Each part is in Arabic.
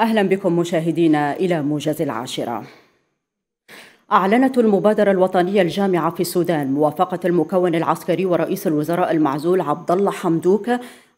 أهلا بكم مشاهدينا إلى موجز العاشرة أعلنت المبادرة الوطنية الجامعة في السودان موافقة المكون العسكري ورئيس الوزراء المعزول عبد الله حمدوك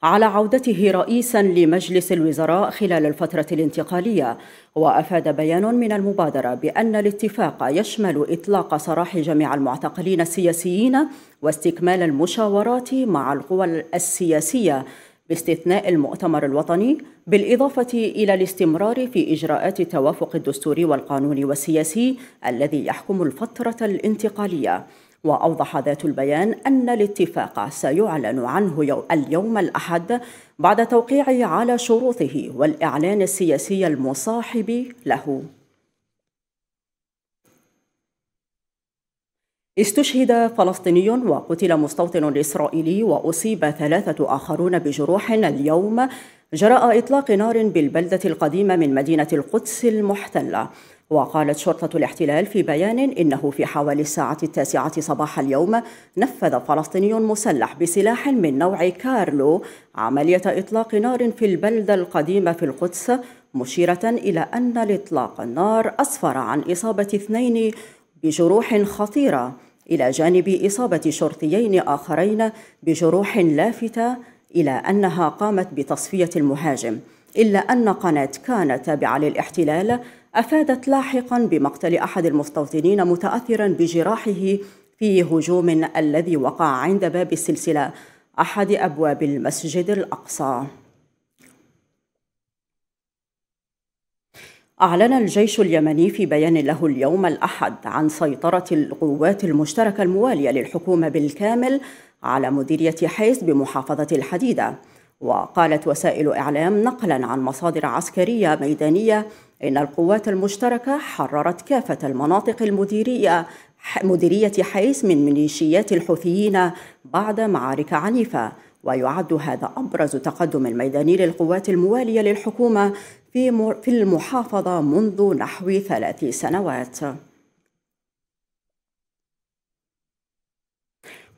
على عودته رئيسا لمجلس الوزراء خلال الفترة الانتقالية، وأفاد بيان من المبادرة بأن الاتفاق يشمل إطلاق سراح جميع المعتقلين السياسيين واستكمال المشاورات مع القوى السياسية باستثناء المؤتمر الوطني بالإضافة إلى الاستمرار في إجراءات التوافق الدستوري والقانوني والسياسي الذي يحكم الفترة الانتقالية وأوضح ذات البيان أن الاتفاق سيعلن عنه اليوم الأحد بعد توقيعه على شروطه والإعلان السياسي المصاحب له استشهد فلسطيني وقتل مستوطن إسرائيلي وأصيب ثلاثة آخرون بجروح اليوم جراء إطلاق نار بالبلدة القديمة من مدينة القدس المحتلة وقالت شرطة الاحتلال في بيان إنه في حوالي الساعة التاسعة صباح اليوم نفذ فلسطيني مسلح بسلاح من نوع كارلو عملية إطلاق نار في البلدة القديمة في القدس مشيرة إلى أن الإطلاق النار أسفر عن إصابة اثنين بجروح خطيرة إلى جانب إصابة شرطيين آخرين بجروح لافتة إلى أنها قامت بتصفية المهاجم إلا أن قناة كان تابعة للاحتلال أفادت لاحقا بمقتل أحد المستوطنين متأثرا بجراحه في هجوم الذي وقع عند باب السلسلة أحد أبواب المسجد الأقصى أعلن الجيش اليمني في بيان له اليوم الأحد عن سيطرة القوات المشتركة الموالية للحكومة بالكامل على مديرية حيز بمحافظة الحديدة وقالت وسائل إعلام نقلا عن مصادر عسكرية ميدانية إن القوات المشتركة حررت كافة المناطق المديرية مديرية حيس من ميليشيات الحوثيين بعد معارك عنيفة ويعد هذا أبرز تقدم ميداني للقوات الموالية للحكومة في في المحافظة منذ نحو ثلاث سنوات.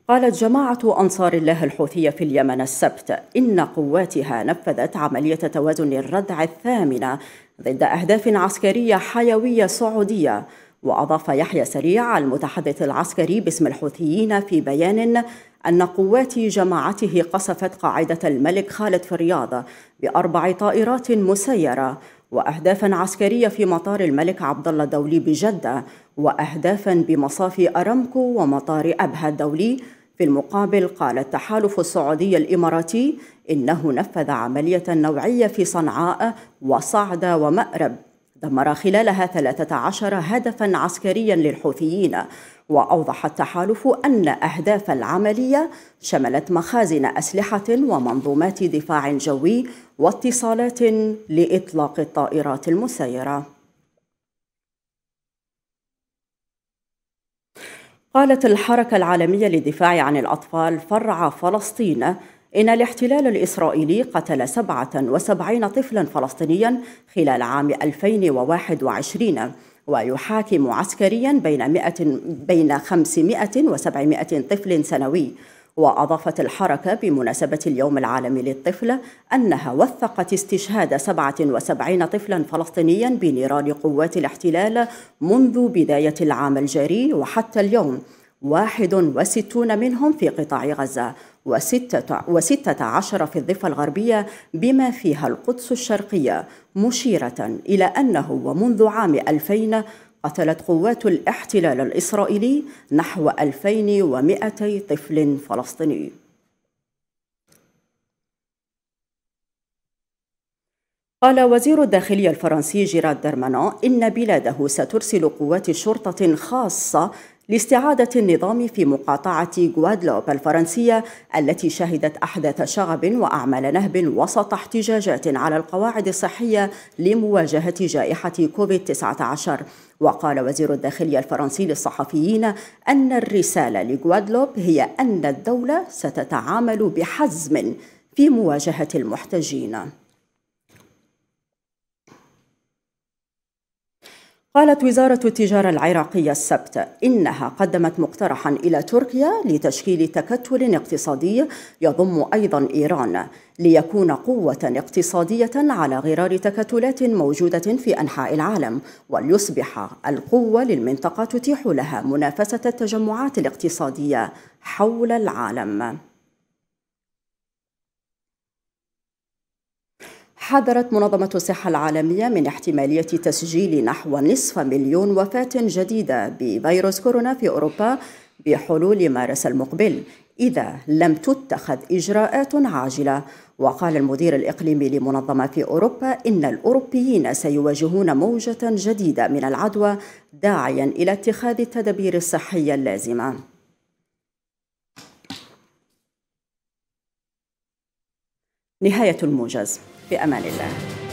قالت جماعة أنصار الله الحوثية في اليمن السبت إن قواتها نفذت عملية توازن الردع الثامنة ضد أهداف عسكرية حيوية سعودية وأضاف يحيى سريع المتحدث العسكري باسم الحوثيين في بيان أن قوات جماعته قصفت قاعدة الملك خالد في الرياض بأربع طائرات مسيرة وأهدافا عسكرية في مطار الملك عبد الله الدولي بجدة وأهدافا بمصافي أرامكو ومطار أبها الدولي في المقابل قال التحالف السعودي الإماراتي إنه نفذ عملية نوعية في صنعاء وصعدة ومأرب دمر خلالها 13 هدفا عسكريا للحوثيين واوضح التحالف ان اهداف العمليه شملت مخازن اسلحه ومنظومات دفاع جوي واتصالات لاطلاق الطائرات المسيره قالت الحركة العالمية للدفاع عن الأطفال فرع فلسطين إن الاحتلال الإسرائيلي قتل 77 طفلا فلسطينيا خلال عام 2021 ويحاكم عسكريا بين 100 بين 500 و700 طفل سنوي وأضافت الحركة بمناسبة اليوم العالمي للطفل أنها وثقت استشهاد 77 طفلا فلسطينيا بنيران قوات الاحتلال منذ بداية العام الجاري وحتى اليوم 61 منهم في قطاع غزة وستة عشر في الضفة الغربية بما فيها القدس الشرقية مشيرة إلى أنه ومنذ عام 2000 قتلت قوات الاحتلال الإسرائيلي نحو 2200 طفل فلسطيني قال وزير الداخلية الفرنسي جيرارد درمانان إن بلاده سترسل قوات شرطة خاصة لاستعادة النظام في مقاطعة غوادلوب الفرنسية التي شهدت أحداث شغب وأعمال نهب وسط احتجاجات على القواعد الصحية لمواجهة جائحة كوفيد-19 وقال وزير الداخلية الفرنسي للصحفيين أن الرسالة لغوادلوب هي أن الدولة ستتعامل بحزم في مواجهة المحتجين قالت وزارة التجارة العراقية السبت إنها قدمت مقترحا إلى تركيا لتشكيل تكتل اقتصادي يضم أيضا إيران ليكون قوة اقتصادية على غرار تكتلات موجودة في أنحاء العالم وليصبح القوة للمنطقة تتيح لها منافسة التجمعات الاقتصادية حول العالم حذرت منظمة الصحة العالمية من احتمالية تسجيل نحو نصف مليون وفاة جديدة بفيروس كورونا في أوروبا بحلول مارس المقبل إذا لم تتخذ إجراءات عاجلة وقال المدير الإقليمي لمنظمة في أوروبا إن الأوروبيين سيواجهون موجة جديدة من العدوى داعيا إلى اتخاذ التدابير الصحية اللازمة نهاية الموجز بأمان الله